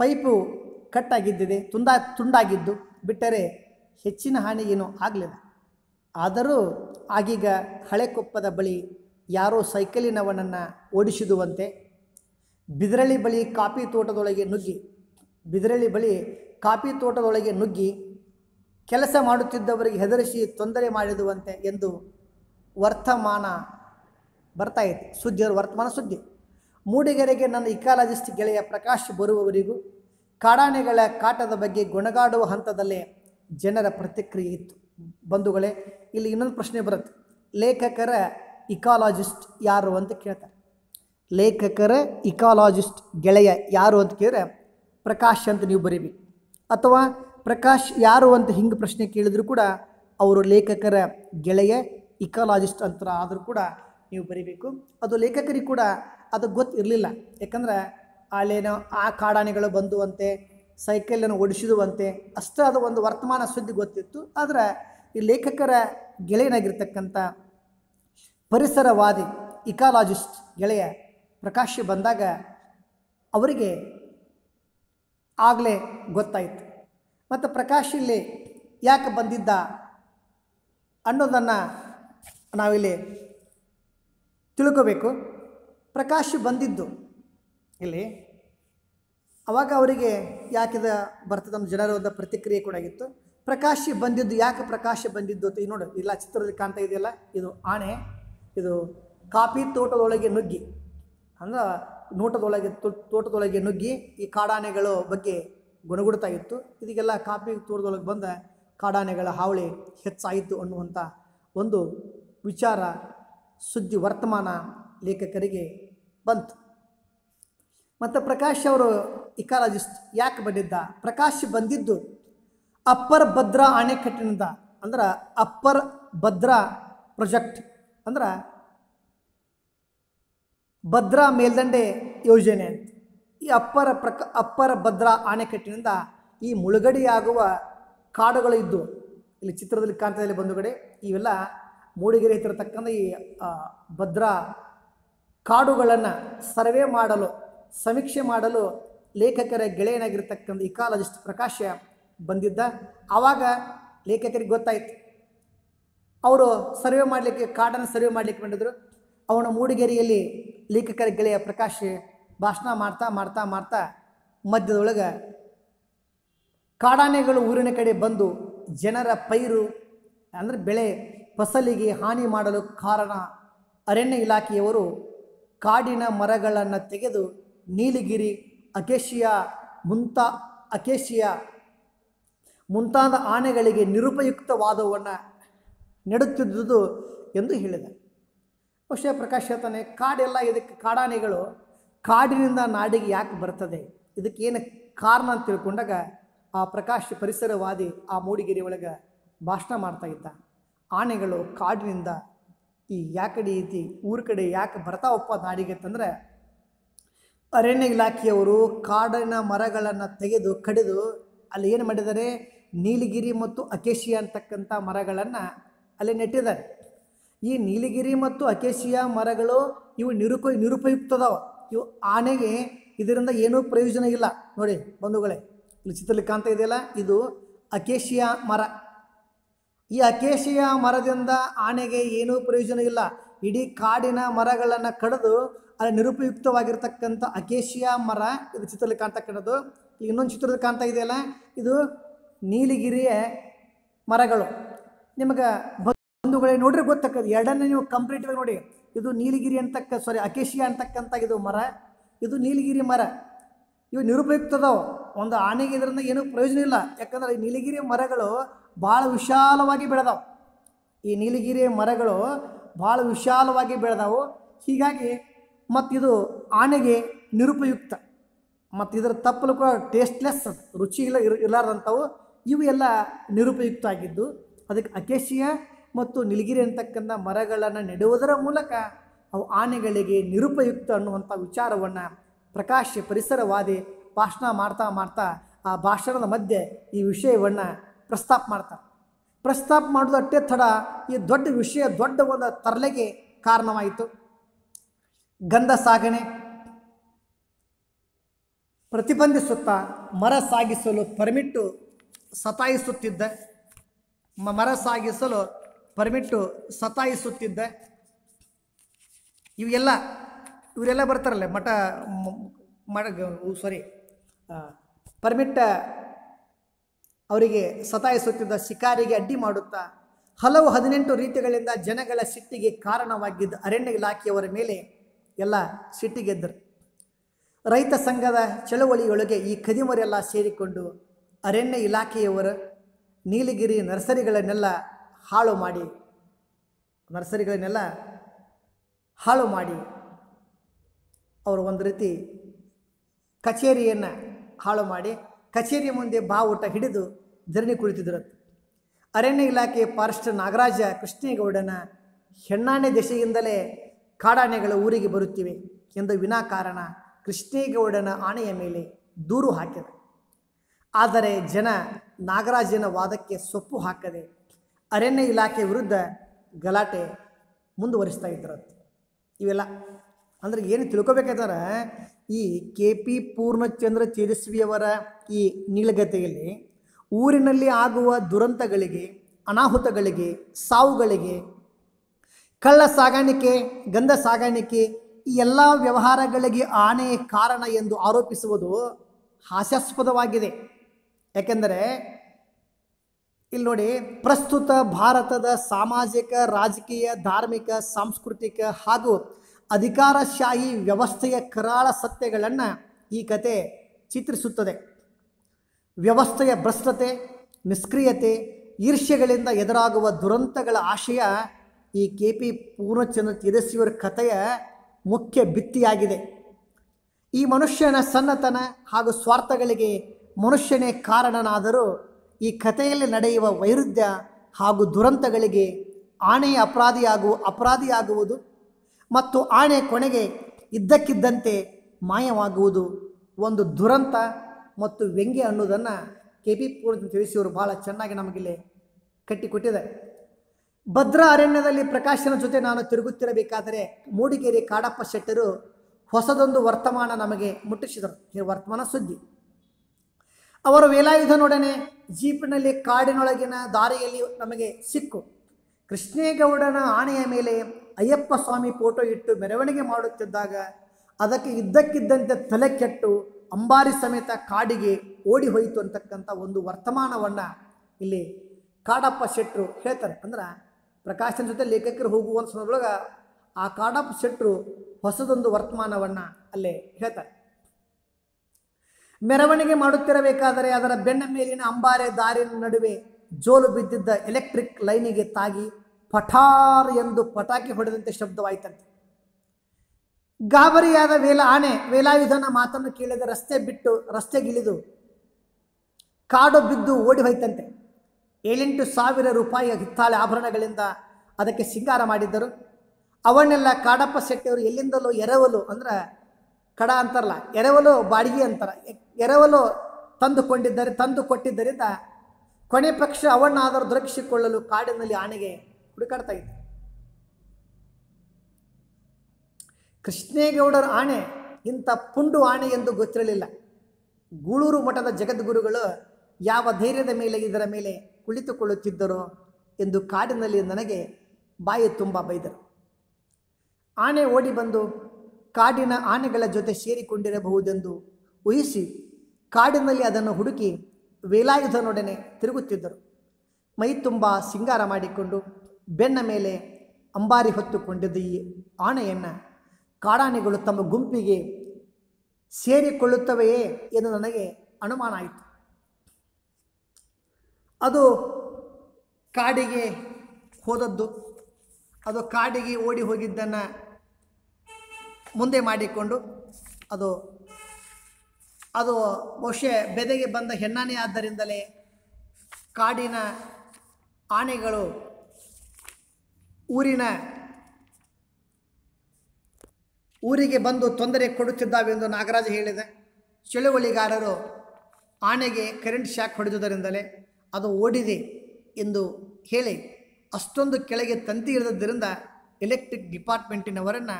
ಪೈಪು ಕಟ್ಟಾಗಿದ್ದಿದೆ ತುಂಡ ತುಂಡಾಗಿದ್ದು ಬಿಟ್ಟರೆ ಹೆಚ್ಚಿನ ಹಾನಿ ಏನೂ ಆಗಲಿಲ್ಲ ಆದರೂ ಆಗೀಗ ಹಳೆಕೊಪ್ಪದ ಬಳಿ ಯಾರೋ ಸೈಕಲಿನವನನ್ನು ಓಡಿಸಿದುವಂತೆ ಬಿದಿರಳಿ ಬಳಿ ಕಾಫಿ ತೋಟದೊಳಗೆ ನುಗ್ಗಿ ಬಿದಿರಳಿ ಬಳಿ ಕಾಫಿ ತೋಟದೊಳಗೆ ನುಗ್ಗಿ ಕೆಲಸ ಮಾಡುತ್ತಿದ್ದವರಿಗೆ ಹೆದರಿಸಿ ತೊಂದರೆ ಮಾಡಿದುವಂತೆ ಎಂದು ವರ್ತಮಾನ ಬರ್ತಾ ಇದೆ ಸುದ್ದಿಯವರು ವರ್ತಮಾನ ಸುದ್ದಿ ಮೂಡಿಗೆರೆಗೆ ನನ್ನ ಇಕಾಲಜಿಸ್ಟ್ ಗೆಳೆಯ ಪ್ರಕಾಶ್ ಬರುವವರಿಗೂ ಕಾಡಾನೆಗಳ ಕಾಟದ ಬಗ್ಗೆ ಗೊಣಗಾಡುವ ಹಂತದಲ್ಲೇ ಜನರ ಪ್ರತಿಕ್ರಿಯೆ ಇತ್ತು ಬಂಧುಗಳೇ ಇಲ್ಲಿ ಇನ್ನೊಂದು ಪ್ರಶ್ನೆ ಬರುತ್ತೆ ಲೇಖಕರ ಇಕಾಲಜಿಸ್ಟ್ ಯಾರು ಅಂತ ಕೇಳ್ತಾರೆ ಲೇಖಕರ ಇಕಾಲಜಿಸ್ಟ್ ಗೆಳೆಯ ಯಾರು ಅಂತ ಕೇಳಿದ್ರೆ ಪ್ರಕಾಶ್ ಅಂತ ನೀವು ಬರೀಬೇಕು ಅಥವಾ ಪ್ರಕಾಶ್ ಯಾರು ಅಂತ ಹಿಂಗೆ ಪ್ರಶ್ನೆ ಕೇಳಿದ್ರು ಕೂಡ ಅವರು ಲೇಖಕರ ಗೆಳೆಯ ಇಕಾಲಜಿಸ್ಟ್ ಅಂತ ಆದರೂ ಕೂಡ ನೀವು ಬರೀಬೇಕು ಅದು ಲೇಖಕರಿಗೆ ಕೂಡ ಅದು ಗೊತ್ತಿರಲಿಲ್ಲ ಯಾಕಂದ್ರೆ ಅಲ್ಲೇನೋ ಆ ಕಾಡಾನೆಗಳು ಬಂದುವಂತೆ ಸೈಕಲನ್ನು ಓಡಿಸಿದುವಂತೆ ಅಷ್ಟೇ ಅದು ಒಂದು ವರ್ತಮಾನ ಸುದ್ದಿ ಗೊತ್ತಿತ್ತು ಆದರೆ ಈ ಲೇಖಕರ ಗೆಳೆಯನಾಗಿರ್ತಕ್ಕಂಥ ಪರಿಸರವಾದಿ ಇಕಾಲಜಿಸ್ಟ್ ಗೆಳೆಯ ಪ್ರಕಾಶ್ ಬಂದಾಗ ಅವರಿಗೆ ಆಗಲೇ ಗೊತ್ತಾಯಿತು ಮತ್ತು ಪ್ರಕಾಶ್ ಇಲ್ಲಿ ಯಾಕೆ ಬಂದಿದ್ದ ಅನ್ನೋದನ್ನು ನಾವಿಲ್ಲಿ ತಿಳ್ಕೋಬೇಕು ಪ್ರಕಾಶ್ ಬಂದಿದ್ದು ಇಲ್ಲಿ ಅವಾಗ ಅವರಿಗೆ ಯಾಕಿದ ಬರ್ತದ ನಮ್ಮ ಜನರ ಒಂದು ಪ್ರತಿಕ್ರಿಯೆ ಕೂಡ ಆಗಿತ್ತು ಪ್ರಕಾಶಿ ಬಂದಿದ್ದು ಯಾಕೆ ಪ್ರಕಾಶ ಬಂದಿದ್ದು ಅಂತ ಈಗ ನೋಡು ಇಲ್ಲ ಚಿತ್ರದಲ್ಲಿ ಕಾಣ್ತಾ ಇದೆಯಲ್ಲ ಇದು ಆಣೆ ಇದು ಕಾಫಿ ತೋಟದೊಳಗೆ ನುಗ್ಗಿ ಅಂದ್ರೆ ನೋಟದೊಳಗೆ ತೋಟದೊಳಗೆ ನುಗ್ಗಿ ಈ ಕಾಡಾನೆಗಳ ಬಗ್ಗೆ ಗುಣಗುಡ್ತಾ ಇತ್ತು ಇದಕ್ಕೆಲ್ಲ ಕಾಫಿ ತೋಟದೊಳಗೆ ಬಂದ ಕಾಡಾನೆಗಳ ಹಾವಳಿ ಹೆಚ್ಚಾಯಿತು ಅನ್ನುವಂಥ ಒಂದು ವಿಚಾರ ಸುದ್ದಿ ವರ್ತಮಾನ ಲೇಖಕರಿಗೆ ಬಂತು ಮತ್ತು ಪ್ರಕಾಶ್ ಅವರು ಇಕಾಲಜಿಸ್ಟ್ ಯಾಕೆ ಬಂದಿದ್ದ ಪ್ರಕಾಶ್ ಬಂದಿದ್ದು ಅಪ್ಪರ್ ಭದ್ರಾ ಅಣೆಕಟ್ಟಿನಿಂದ ಅಂದ್ರೆ ಅಪ್ಪರ್ ಭದ್ರಾ ಪ್ರೊಜೆಕ್ಟ್ ಅಂದ್ರೆ ಭದ್ರಾ ಮೇಲ್ದಂಡೆ ಯೋಜನೆ ಅಂತ ಈ ಅಪ್ಪರ ಪ್ರಕ ಅಪ್ಪರ ಭದ್ರಾ ಅಣೆಕಟ್ಟಿನಿಂದ ಈ ಮುಳುಗಡೆಯಾಗುವ ಕಾಡುಗಳು ಇದ್ದು ಇಲ್ಲಿ ಚಿತ್ರದಲ್ಲಿ ಕಾಣ್ತಾ ಬಂದುಗಡೆ ಬಂದುಗಡೆ ಇವೆಲ್ಲ ಮೂಡಿಗೆರೆ ಹತ್ತಿರತಕ್ಕಂಥ ಈ ಭದ್ರಾ ಕಾಡುಗಳನ್ನು ಸರ್ವೆ ಮಾಡಲು ಸಮೀಕ್ಷೆ ಮಾಡಲು ಲೇಖಕರ ಗೆಳೆಯನಾಗಿರ್ತಕ್ಕಂಥ ಇಕಾಲಜಿಸ್ಟ್ ಪ್ರಕಾಶ ಬಂದಿದ್ದ ಆವಾಗ ಲೇಖಕರಿಗೆ ಗೊತ್ತಾಯಿತು ಅವರು ಸರ್ವೆ ಮಾಡಲಿಕ್ಕೆ ಕಾಡನ್ನು ಸರ್ವೆ ಮಾಡಲಿಕ್ಕೆ ಬಂದಿದ್ರು ಅವನ ಮೂಡಿಗೆರೆಯಲ್ಲಿ ಲೇಖಕರ ಗೆಳೆಯ ಪ್ರಕಾಶ ಭಾಷಣ ಮಾಡ್ತಾ ಮಾಡ್ತಾ ಮಾಡ್ತಾ ಮಧ್ಯದೊಳಗೆ ಕಾಡಾನೆಗಳು ಊರಿನ ಕಡೆ ಬಂದು ಜನರ ಪೈರು ಅಂದರೆ ಬೆಳೆ ಫಸಲಿಗೆ ಹಾನಿ ಮಾಡಲು ಕಾರಣ ಅರಣ್ಯ ಇಲಾಖೆಯವರು ಕಾಡಿನ ಮರಗಳನ್ನು ತೆಗೆದು ನೀಲಗಿರಿ ಅಕೇಶಿಯಾ ಮುಂತ ಅಕೇಶಿಯಾ ಮುಂತಾದ ಆನೆಗಳಿಗೆ ನಿರುಪಯುಕ್ತವಾದವನ್ನು ನೆಡುತ್ತಿದ್ದುದು ಎಂದು ಹೇಳಿದ ಬಹುಶಃ ಪ್ರಕಾಶ್ ಹೇಳ್ತಾನೆ ಕಾಡೆಲ್ಲ ಇದಕ್ಕೆ ಕಾಡಾನೆಗಳು ಕಾಡಿನಿಂದ ನಾಡಿಗೆ ಯಾಕೆ ಬರ್ತದೆ ಇದಕ್ಕೇನು ಕಾರಣ ಅಂತ ತಿಳ್ಕೊಂಡಾಗ ಆ ಪ್ರಕಾಶ್ ಪರಿಸರವಾದಿ ಆ ಮೂಡಿಗಿರಿ ಒಳಗೆ ಭಾಷಣ ಮಾಡ್ತಾ ಇದ್ದ ಆನೆಗಳು ಕಾಡಿನಿಂದ ಈ ಯಾಕಡೆ ಐತಿ ಊರ ಕಡೆ ಯಾಕೆ ಬರ್ತಾವಪ್ಪ ನಾಡಿಗೆ ಅಂತಂದರೆ ಅರಣ್ಯ ಇಲಾಖೆಯವರು ಕಾಡಿನ ಮರಗಳನ್ನು ತೆಗೆದು ಕಡಿದು ಅಲ್ಲಿ ಏನು ಮಾಡಿದ್ದಾರೆ ನೀಲಗಿರಿ ಮತ್ತು ಅಕೇಶಿಯಾ ಅಂತಕ್ಕಂಥ ಮರಗಳನ್ನು ಅಲ್ಲಿ ನೆಟ್ಟಿದ್ದಾರೆ ಈ ನೀಲಗಿರಿ ಮತ್ತು ಅಕೇಶಿಯಾ ಮರಗಳು ಇವು ನಿರುಪ ನಿರುಪಯುಕ್ತದವ ಇವು ಆನೆಗೆ ಇದರಿಂದ ಏನೂ ಪ್ರಯೋಜನ ಇಲ್ಲ ನೋಡಿ ಬಂಧುಗಳೇ ಇಲ್ಲಿ ಕಾಣ್ತಾ ಇದೆಯಲ್ಲ ಇದು ಅಕೇಶಿಯಾ ಮರ ಈ ಅಕೇಶಿಯ ಮರದಿಂದ ಆನೆಗೆ ಏನೂ ಪ್ರಯೋಜನ ಇಲ್ಲ ಇಡೀ ಕಾಡಿನ ಮರಗಳನ್ನು ಕಡಿದು ಅಲ್ಲಿ ನಿರುಪಯುಕ್ತವಾಗಿರ್ತಕ್ಕಂಥ ಅಕೇಶಿಯ ಮರ ಇದು ಚಿತ್ರದಲ್ಲಿ ಕಾಣ್ತಕ್ಕಂಥದ್ದು ಇಲ್ಲಿ ಇನ್ನೊಂದು ಚಿತ್ರದಲ್ಲಿ ಕಾಣ್ತಾ ಇದೆಯಲ್ಲ ಇದು ನೀಲಿಗಿರಿಯ ಮರಗಳು ನಿಮಗೆ ಬಂಧುಗಳೇ ನೋಡ್ರಿ ಗೊತ್ತಕ್ಕದ್ದು ಎರಡನ್ನೇ ನೀವು ಕಂಪ್ಲೀಟ್ ನೋಡಿ ಇದು ನೀಲಗಿರಿ ಅಂತಕ್ಕ ಸಾರಿ ಅಕೇಶಿಯ ಅಂತಕ್ಕಂಥ ಇದು ಮರ ಇದು ನೀಲಗಿರಿ ಮರ ಇವು ನಿರುಪಯುಕ್ತದವು ಒಂದು ಆನೆಗೆ ಇದರಿಂದ ಏನೂ ಪ್ರಯೋಜನ ಇಲ್ಲ ಯಾಕಂದರೆ ಈ ನೀಲಗಿರಿ ಮರಗಳು ಭಾಳ ವಿಶಾಲವಾಗಿ ಬೆಳೆದವು ಈ ನೀಲಗಿರಿ ಮರಗಳು ಭಾಳ ವಿಶಾಲವಾಗಿ ಬೆಳೆದವು ಹೀಗಾಗಿ ಮತ್ತಿದು ಆನೆಗೆ ನಿರುಪಯುಕ್ತ ಮತ್ತು ಇದರ ತಪ್ಪಲು ಕೂಡ ಟೇಸ್ಟ್ಲೆಸ್ ರುಚಿ ಇಲ್ಲ ಇರ್ ಇರಲಾರ್ದಂಥವು ಇವು ಎಲ್ಲ ನಿರುಪಯುಕ್ತ ಆಗಿದ್ದು ಅದಕ್ಕೆ ಅಕೇಶಿಯ ಮತ್ತು ನೀಲಗಿರಿ ಅಂತಕ್ಕಂಥ ಮರಗಳನ್ನು ನೆಡುವುದರ ಮೂಲಕ ಅವು ಆನೆಗಳಿಗೆ ನಿರುಪಯುಕ್ತ ಅನ್ನುವಂಥ ವಿಚಾರವನ್ನು ಪ್ರಕಾಶ ಪರಿಸರವಾದಿ ಭಾಷಣ ಮಾಡ್ತಾ ಮಾಡ್ತಾ ಆ ಭಾಷಣದ ಮಧ್ಯೆ ಈ ವಿಷಯವನ್ನು ಪ್ರಸ್ತಾಪ ಮಾಡ್ತಾ ಪ್ರಸ್ತಾಪ ಮಾಡೋದು ತಡ ಈ ದೊಡ್ಡ ವಿಷಯ ದೊಡ್ಡ ಒಂದು ತರಲೆಗೆ ಕಾರಣವಾಯಿತು ಗಂಧ ಸಾಗಣೆ ಪ್ರತಿಬಂಧಿಸುತ್ತಾ ಮರ ಸಾಗಿಸಲು ಪರ್ಮಿಟ್ಟು ಸತಾಯಿಸುತ್ತಿದ್ದ ಮರ ಸಾಗಿಸಲು ಪರ್ಮಿಟ್ಟು ಸತಾಯಿಸುತ್ತಿದ್ದ ಇವೆಲ್ಲ ಇವರೆಲ್ಲ ಬರ್ತಾರಲ್ಲ ಮಠ ಮಠ ಸಾರಿ ಪರ್ಮಿಟ್ಟ ಅವರಿಗೆ ಸತಾಯಿಸುತ್ತಿದ್ದ ಶಿಕಾರಿಗೆ ಅಡ್ಡಿ ಮಾಡುತ್ತಾ ಹಲವು ಹದಿನೆಂಟು ರೀತಿಗಳಿಂದ ಜನಗಳ ಸಿಟ್ಟಿಗೆ ಕಾರಣವಾಗಿದ್ದ ಅರಣ್ಯ ಇಲಾಖೆಯವರ ಮೇಲೆ ಎಲ್ಲ ಸಿಟ್ಟಿಗೆದ್ದರು ರೈತ ಸಂಘದ ಚಳವಳಿಯೊಳಗೆ ಈ ಕದಿಮರೆಲ್ಲ ಸೇರಿಕೊಂಡು ಅರಣ್ಯ ಇಲಾಖೆಯವರು ನೀಲಗಿರಿ ನರ್ಸರಿಗಳನ್ನೆಲ್ಲ ಹಾಳು ಮಾಡಿ ನರ್ಸರಿಗಳನ್ನೆಲ್ಲ ಹಾಳು ಮಾಡಿ ಅವರು ಒಂದು ರೀತಿ ಕಚೇರಿಯನ್ನು ಹಾಳು ಮಾಡಿ ಕಚೇರಿಯ ಮುಂದೆ ಬಾವುಟ ಹಿಡಿದು ಧರಣಿ ಕುಳಿತಿದ್ದರು ಅರಣ್ಯ ಇಲಾಖೆ ಫಾರೆಸ್ಟ್ ನಾಗರಾಜ ಕೃಷ್ಣೇಗೌಡನ ಹೆಣ್ಣಾಣೆ ದೆಸೆಯಿಂದಲೇ ಕಾಡಾಣೆಗಳು ಊರಿಗೆ ಬರುತ್ತಿವೆ ಎಂದು ವಿನಾಕಾರಣ ಕೃಷ್ಣೇಗೌಡನ ಆಣೆಯ ಮೇಲೆ ದೂರು ಹಾಕಿದ ಆದರೆ ಜನ ನಾಗರಾಜನ ವಾದಕ್ಕೆ ಸೊಪ್ಪು ಹಾಕದೆ ಅರಣ್ಯ ಇಲಾಖೆ ವಿರುದ್ಧ ಗಲಾಟೆ ಮುಂದುವರಿಸ್ತಾ ಇದ್ದರು ಇವೆಲ್ಲ ಅಂದ್ರೆ ಏನು ತಿಳ್ಕೊಬೇಕಂದ್ರೆ ಈ ಕೆ ಪಿ ಪೂರ್ಣಚಂದ್ರ ತೇಜಸ್ವಿಯವರ ಈ ನೀಳಗತೆಯಲ್ಲಿ ಊರಿನಲ್ಲಿ ಆಗುವ ದುರಂತಗಳಿಗೆ ಅನಾಹುತಗಳಿಗೆ ಸಾವುಗಳಿಗೆ ಕಳ್ಳ ಸಾಗಾಣಿಕೆ ಗಂಧ ಸಾಗಾಣಿಕೆ ಈ ಎಲ್ಲ ವ್ಯವಹಾರಗಳಿಗೆ ಆನೆ ಕಾರಣ ಎಂದು ಆರೋಪಿಸುವುದು ಹಾಸ್ಯಾಸ್ಪದವಾಗಿದೆ ಯಾಕೆಂದರೆ ಇಲ್ಲಿ ನೋಡಿ ಪ್ರಸ್ತುತ ಭಾರತದ ಸಾಮಾಜಿಕ ರಾಜಕೀಯ ಧಾರ್ಮಿಕ ಸಾಂಸ್ಕೃತಿಕ ಹಾಗೂ ಅಧಿಕಾರಶಾಹಿ ವ್ಯವಸ್ಥೆಯ ಕರಾಳ ಸತ್ಯಗಳನ್ನು ಈ ಕತೆ ಚಿತ್ರಿಸುತ್ತದೆ ವ್ಯವಸ್ಥೆಯ ಭ್ರಷ್ಟತೆ ನಿಷ್ಕ್ರಿಯತೆ ಈರ್ಷ್ಯಗಳಿಂದ ಎದುರಾಗುವ ದುರಂತಗಳ ಆಶಯ ಈ ಕೆ ಪಿ ಪೂರ್ಣಚಂದ್ರ ತೇಜಸ್ವಿಯವರ ಕಥೆಯ ಮುಖ್ಯ ಭಿತ್ತಿಯಾಗಿದೆ ಈ ಮನುಷ್ಯನ ಸನ್ನತನ ಹಾಗೂ ಸ್ವಾರ್ಥಗಳಿಗೆ ಮನುಷ್ಯನೇ ಕಾರಣನಾದರೂ ಈ ಕಥೆಯಲ್ಲಿ ನಡೆಯುವ ವೈರುಧ್ಯ ಹಾಗೂ ದುರಂತಗಳಿಗೆ ಆನೆಯ ಅಪರಾಧಿಯಾಗುವ ಅಪರಾಧಿಯಾಗುವುದು ಮತ್ತು ಆಣೆ ಕೊನೆಗೆ ಇದ್ದಕ್ಕಿದ್ದಂತೆ ಮಾಯವಾಗುವುದು ಒಂದು ದುರಂತ ಮತ್ತು ವ್ಯಂಗ್ಯ ಅನ್ನೋದನ್ನು ಕೆ ಪಿ ಪೂರ್ಣ ತಿಳಿಸಿಯವರು ಭಾಳ ಚೆನ್ನಾಗಿ ನಮಗಿಲ್ಲಿ ಕಟ್ಟಿಕೊಟ್ಟಿದ್ದಾರೆ ಭದ್ರ ಅರಣ್ಯದಲ್ಲಿ ಪ್ರಕಾಶನ ಜೊತೆ ನಾನು ತಿರುಗುತ್ತಿರಬೇಕಾದರೆ ಮೂಡಿಗೆರೆ ಕಾಡಪ್ಪ ಶೆಟ್ಟರು ಹೊಸದೊಂದು ವರ್ತಮಾನ ನಮಗೆ ಮುಟ್ಟಿಸಿದರು ವರ್ತಮಾನ ಸುದ್ದಿ ಅವರು ವೇಲಾಯುಧನೊಡನೆ ಜೀಪಿನಲ್ಲಿ ಕಾಡಿನೊಳಗಿನ ದಾರಿಯಲ್ಲಿ ನಮಗೆ ಸಿಕ್ಕು ಕೃಷ್ಣೇಗೌಡನ ಆಣೆಯ ಮೇಲೆ ಅಯ್ಯಪ್ಪ ಸ್ವಾಮಿ ಫೋಟೋ ಇಟ್ಟು ಮೆರವಣಿಗೆ ಮಾಡುತ್ತಿದ್ದಾಗ ಅದಕ್ಕೆ ಇದ್ದಕ್ಕಿದ್ದಂತೆ ತಲೆ ಕೆಟ್ಟು ಅಂಬಾರಿ ಸಮೇತ ಕಾಡಿಗೆ ಓಡಿ ಹೋಯಿತು ಅಂತಕ್ಕಂಥ ಒಂದು ವರ್ತಮಾನವನ್ನು ಇಲ್ಲಿ ಕಾಡಪ್ಪ ಶೆಟ್ಟರು ಹೇಳ್ತಾರೆ ಅಂದ್ರೆ ಪ್ರಕಾಶನ ಜೊತೆ ಲೇಖಕರು ಹೋಗುವಂಥ ಸಂದರ್ಭದೊಳಗೆ ಆ ಕಾಡಪ್ಪ ಶೆಟ್ಟರು ಹೊಸದೊಂದು ವರ್ತಮಾನವನ್ನು ಅಲ್ಲೇ ಹೇಳ್ತಾರೆ ಮೆರವಣಿಗೆ ಮಾಡುತ್ತಿರಬೇಕಾದರೆ ಅದರ ಬೆನ್ನ ಮೇಲಿನ ಅಂಬಾರೆ ದಾರಿನ ನಡುವೆ ಜೋಲು ಬಿದ್ದಿದ್ದ ಎಲೆಕ್ಟ್ರಿಕ್ ಲೈನಿಗೆ ತಾಗಿ ಪಠಾರ್ ಎಂದು ಪಟಾಕಿ ಹೊಡೆದಂತೆ ಶಬ್ದವಾಯಿತಂತೆ ಗಾಬರಿಯಾದ ವೇಲ ಆನೆ ವೇಲಾಯುಧನ ಮಾತನ್ನು ಕೇಳಿದ ರಸ್ತೆ ಬಿಟ್ಟು ರಸ್ತೆಗಿಳಿದು ಕಾಡು ಬಿದ್ದು ಓಡಿ ಹೋಯ್ತಂತೆ ಏಳೆಂಟು ಸಾವಿರ ರೂಪಾಯಿಯ ಹಿತ್ತಾಳೆ ಆಭರಣಗಳಿಂದ ಅದಕ್ಕೆ ಸಿಂಗಾರ ಮಾಡಿದ್ದರು ಅವನ್ನೆಲ್ಲ ಕಾಡಪ್ಪ ಶೆಟ್ಟಿಯವರು ಎಲ್ಲಿಂದಲೋ ಎರವಲು ಅಂದ್ರೆ ಕಡ ಅಂತಾರಲ್ಲ ಎರವಲು ಬಾಡಿಗೆ ಅಂತಾರ ಎರವಲು ತಂದುಕೊಂಡಿದ್ದರೆ ತಂದು ಕೊಟ್ಟಿದ್ದರಿಂದ ಕೊನೆ ಪಕ್ಷ ಅವನ್ನಾದರೂ ದೊರಕಿಸಿಕೊಳ್ಳಲು ಕಾಡಿನಲ್ಲಿ ಆನೆಗೆ ಹುಡುಕಾಡ್ತಾ ಇದ್ದ ಕೃಷ್ಣೇಗೌಡರ ಆಣೆ ಇಂಥ ಪುಂಡು ಆಣೆ ಎಂದು ಗೊತ್ತಿರಲಿಲ್ಲ ಗೂಳೂರು ಮಠದ ಜಗದ್ಗುರುಗಳು ಯಾವ ಧೈರ್ಯದ ಮೇಲೆ ಇದರ ಮೇಲೆ ಕುಳಿತುಕೊಳ್ಳುತ್ತಿದ್ದರು ಎಂದು ಕಾಡಿನಲ್ಲಿ ನನಗೆ ಬಾಯಿ ತುಂಬ ಬೈದರು ಆನೆ ಓಡಿ ಬಂದು ಕಾಡಿನ ಆನೆಗಳ ಜೊತೆ ಸೇರಿಕೊಂಡಿರಬಹುದೆಂದು ಊಹಿಸಿ ಕಾಡಿನಲ್ಲಿ ಅದನ್ನು ಹುಡುಕಿ ವೇಲಾಯುಧನೊಡನೆ ತಿರುಗುತ್ತಿದ್ದರು ಮೈ ತುಂಬ ಸಿಂಗಾರ ಮಾಡಿಕೊಂಡು ಬೆನ್ನ ಮೇಲೆ ಅಂಬಾರಿ ಹೊತ್ತುಕೊಂಡಿದ್ದ ಈ ಆನೆಯನ್ನು ಕಾಡಾನೆಗಳು ತಮ್ಮ ಗುಂಪಿಗೆ ಸೇರಿಕೊಳ್ಳುತ್ತವೆಯೇ ಎಂದು ನನಗೆ ಅನುಮಾನ ಆಯಿತು ಅದು ಕಾಡಿಗೆ ಹೋದದ್ದು ಅದು ಕಾಡಿಗೆ ಓಡಿ ಹೋಗಿದ್ದನ್ನು ಮುಂದೆ ಮಾಡಿಕೊಂಡು ಅದು ಅದು ಬಹುಶಃ ಬೆದೆಗೆ ಬಂದ ಹೆಣ್ಣಾನೆ ಆದ್ದರಿಂದಲೇ ಕಾಡಿನ ಆನೆಗಳು ಊರಿನ ಊರಿಗೆ ಬಂದು ತೊಂದರೆ ಎಂದು ನಾಗರಾಜ ಹೇಳಿದೆ ಚಳುವಳಿಗಾರರು ಆನೆಗೆ ಕರೆಂಟ್ ಶಾಕ್ ಹೊಡೆದುದರಿಂದಲೇ ಅದು ಓಡಿದೆ ಎಂದು ಹೇಳಿ ಅಷ್ಟೊಂದು ಕೆಳಗೆ ತಂತಿ ಇರದ್ದರಿಂದ ಎಲೆಕ್ಟ್ರಿಕ್ ಡಿಪಾರ್ಟ್ಮೆಂಟಿನವರನ್ನು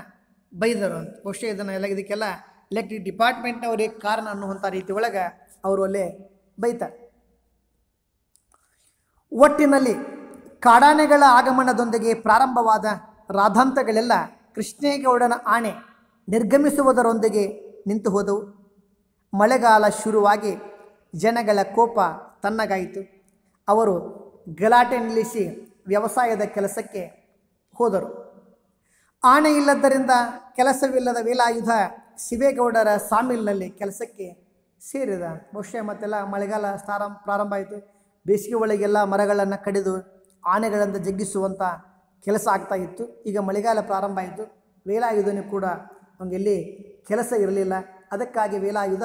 ಬೈದರು ಅಂತ ಬಹುಶಃ ಇದನ್ನು ಎಲ್ಲ ಇದಕ್ಕೆಲ್ಲ ಎಲೆಕ್ಟ್ರಿಕ್ ಡಿಪಾರ್ಟ್ಮೆಂಟ್ನವರೇ ಕಾರಣ ಅನ್ನುವಂಥ ರೀತಿ ಒಳಗೆ ಅವರು ಅಲ್ಲೇ ಬೈತಾರೆ ಒಟ್ಟಿನಲ್ಲಿ ಕಾಡಾನೆಗಳ ಆಗಮನದೊಂದಿಗೆ ಪ್ರಾರಂಭವಾದ ರಾಧಾಂತಗಳೆಲ್ಲ ಕೃಷ್ಣೇಗೌಡನ ಆಣೆ ನಿರ್ಗಮಿಸುವುದರೊಂದಿಗೆ ನಿಂತು ಹೋದವು ಮಳೆಗಾಲ ಶುರುವಾಗಿ ಜನಗಳ ಕೋಪ ತನ್ನಗಾಯಿತು ಅವರು ಗಲಾಟೆ ನಿಲ್ಲಿಸಿ ವ್ಯವಸಾಯದ ಕೆಲಸಕ್ಕೆ ಹೋದರು ಆಣೆ ಇಲ್ಲದ್ದರಿಂದ ಕೆಲಸವಿಲ್ಲದ ವೇಲಾಯುಧ ಶಿವೇಗೌಡರ ಸಾಮಿಲ್ನಲ್ಲಿ ಕೆಲಸಕ್ಕೆ ಸೇರಿದ ಬಹುಶಃ ಮತ್ತೆಲ್ಲ ಮಳೆಗಾಲ ಪ್ರಾರಂಭ ಆಯಿತು ಬೇಸಿಗೆ ಒಳಗೆಲ್ಲ ಮರಗಳನ್ನು ಕಡಿದು ಆನೆಗಳಿಂದ ಜಗ್ಗಿಸುವಂಥ ಕೆಲಸ ಆಗ್ತಾ ಇತ್ತು ಈಗ ಮಳೆಗಾಲ ಪ್ರಾರಂಭ ಆಯಿತು ವೇಲಾಯುಧನೂ ಕೂಡ ಅವನಿಗೆಲ್ಲಿ ಕೆಲಸ ಇರಲಿಲ್ಲ ಅದಕ್ಕಾಗಿ ವೇಲಾಯುಧ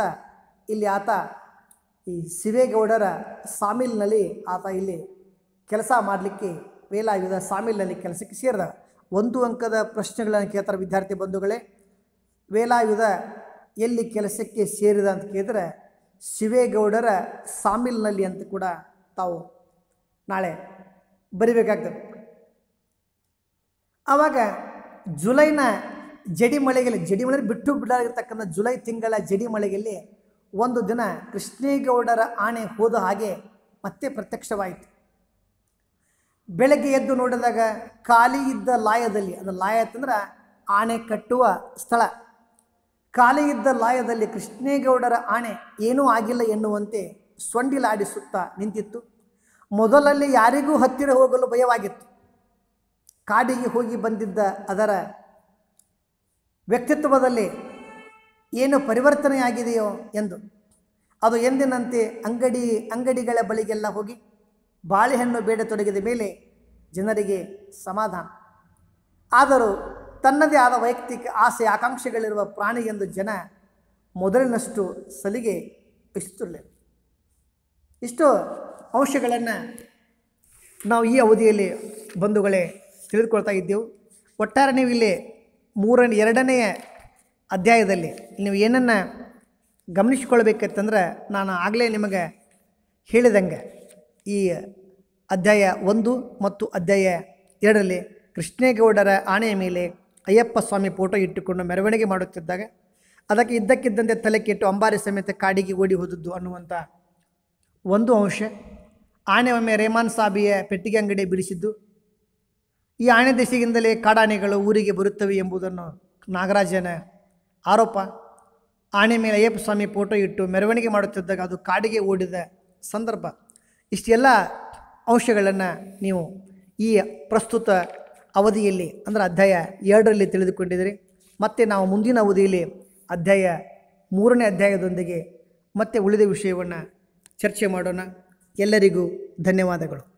ಇಲ್ಲಿ ಆತ ಈ ಸಿವೇಗೌಡರ ಸಾಮಿಲ್ನಲ್ಲಿ ಆತ ಇಲ್ಲಿ ಕೆಲಸ ಮಾಡಲಿಕ್ಕೆ ವೇಲಾಯುಧ ಸಾಮಿಲ್ನಲ್ಲಿ ಕೆಲಸಕ್ಕೆ ಸೇರಿದ ಒಂದು ಅಂಕದ ಪ್ರಶ್ನೆಗಳನ್ನು ಕೇಳ್ತಾರೆ ವಿದ್ಯಾರ್ಥಿ ಬಂಧುಗಳೇ ವೇಲಾಯುಧ ಎಲ್ಲಿ ಕೆಲಸಕ್ಕೆ ಸೇರಿದ ಅಂತ ಕೇಳಿದ್ರೆ ಶಿವೇಗೌಡರ ಸಾಮಿಲ್ನಲ್ಲಿ ಅಂತ ಕೂಡ ತಾವು ನಾಳೆ ಬರಿಬೇಕಾಗ್ತದೆ ಆವಾಗ ಜುಲೈನ ಜಡಿ ಮಳೆಗೆಲ್ಲಿ ಜಡಿ ಮಳೆ ಬಿಟ್ಟು ಬಿಡಲಾಗಿರ್ತಕ್ಕಂಥ ಜುಲೈ ತಿಂಗಳ ಜಡಿ ಮಳೆಯಲ್ಲಿ ಒಂದು ದಿನ ಕೃಷ್ಣೇಗೌಡರ ಆಣೆ ಹೋದ ಹಾಗೆ ಮತ್ತೆ ಪ್ರತ್ಯಕ್ಷವಾಯಿತು ಬೆಳಗ್ಗೆ ಎದ್ದು ನೋಡಿದಾಗ ಖಾಲಿ ಇದ್ದ ಲಾಯದಲ್ಲಿ ಅದು ಲಾಯ ಅಂತಂದ್ರೆ ಆಣೆ ಕಟ್ಟುವ ಸ್ಥಳ ಖಾಲಿ ಇದ್ದ ಲಾಯದಲ್ಲಿ ಕೃಷ್ಣೇಗೌಡರ ಆಣೆ ಏನೂ ಆಗಿಲ್ಲ ಎನ್ನುವಂತೆ ಸೊಂಡಿಲಾಡಿಸುತ್ತಾ ನಿಂತಿತ್ತು ಮೊದಲಲ್ಲಿ ಯಾರಿಗೂ ಹತ್ತಿರ ಹೋಗಲು ಭಯವಾಗಿತ್ತು ಕಾಡಿಗೆ ಹೋಗಿ ಬಂದಿದ್ದ ಅದರ ವ್ಯಕ್ತಿತ್ವದಲ್ಲಿ ಏನು ಪರಿವರ್ತನೆಯಾಗಿದೆಯೋ ಎಂದು ಅದು ಎಂದಿನಂತೆ ಅಂಗಡಿ ಅಂಗಡಿಗಳ ಬಳಿಗೆಲ್ಲ ಹೋಗಿ ಬಾಳೆಹಣ್ಣು ಬೇಡ ತೊಡಗಿದ ಮೇಲೆ ಜನರಿಗೆ ಸಮಾಧಾನ ಆದರೂ ತನ್ನದೇ ಆದ ವೈಯಕ್ತಿಕ ಆಸೆ ಆಕಾಂಕ್ಷೆಗಳಿರುವ ಪ್ರಾಣಿ ಎಂದು ಜನ ಮೊದಲಿನಷ್ಟು ಸಲಿಗೆ ಇಷ್ಟಿರಲಿಲ್ಲ ಇಷ್ಟು ಅಂಶಗಳನ್ನು ನಾವು ಈ ಅವಧಿಯಲ್ಲಿ ಬಂಧುಗಳೇ ತಿಳಿದುಕೊಳ್ತಾ ಇದ್ದೆವು ಒಟ್ಟಾರೆ ನೀವು ಇಲ್ಲಿ ಮೂರನೇ ಎರಡನೆಯ ಅಧ್ಯಾಯದಲ್ಲಿ ನೀವು ಏನನ್ನು ಗಮನಿಸಿಕೊಳ್ಬೇಕಂತಂದ್ರೆ ನಾನು ಆಗಲೇ ನಿಮಗೆ ಹೇಳಿದಂಗೆ ಈ ಅಧ್ಯಾಯ ಒಂದು ಮತ್ತು ಅಧ್ಯಾಯ ಎರಡರಲ್ಲಿ ಕೃಷ್ಣೇಗೌಡರ ಆಣೆಯ ಮೇಲೆ ಅಯ್ಯಪ್ಪ ಸ್ವಾಮಿ ಫೋಟೋ ಇಟ್ಟುಕೊಂಡು ಮೆರವಣಿಗೆ ಮಾಡುತ್ತಿದ್ದಾಗ ಅದಕ್ಕೆ ಇದ್ದಕ್ಕಿದ್ದಂತೆ ತಲೆ ಕೆಟ್ಟು ಅಂಬಾರಿ ಸಮೇತ ಕಾಡಿಗೆ ಓಡಿ ಹೋದದ್ದು ಅನ್ನುವಂಥ ಒಂದು ಅಂಶ ಆನೆ ಒಮ್ಮೆ ರೇಮಾನ್ ಸಾಬಿಯ ಪೆಟ್ಟಿಗೆ ಅಂಗಡಿ ಬಿಡಿಸಿದ್ದು ಈ ಆನೆ ದೆಸೆಗಿಂದಲೇ ಕಾಡಾನೆಗಳು ಊರಿಗೆ ಬರುತ್ತವೆ ಎಂಬುದನ್ನು ನಾಗರಾಜನ ಆರೋಪ ಆನೆ ಮೇಲೆ ಅಯ್ಯಪ್ಪ ಸ್ವಾಮಿ ಫೋಟೋ ಇಟ್ಟು ಮೆರವಣಿಗೆ ಮಾಡುತ್ತಿದ್ದಾಗ ಅದು ಕಾಡಿಗೆ ಓಡಿದ ಸಂದರ್ಭ ಇಷ್ಟೆಲ್ಲ ಅಂಶಗಳನ್ನು ನೀವು ಈ ಪ್ರಸ್ತುತ ಅವಧಿಯಲ್ಲಿ ಅಂದರೆ ಅಧ್ಯಾಯ ಎರಡರಲ್ಲಿ ತಿಳಿದುಕೊಂಡಿದ್ದೀರಿ ಮತ್ತು ನಾವು ಮುಂದಿನ ಅವಧಿಯಲ್ಲಿ ಅಧ್ಯಾಯ ಮೂರನೇ ಅಧ್ಯಾಯದೊಂದಿಗೆ ಮತ್ತೆ ಉಳಿದ ವಿಷಯವನ್ನು ಚರ್ಚೆ ಮಾಡೋಣ ಎಲ್ಲರಿಗೂ ಧನ್ಯವಾದಗಳು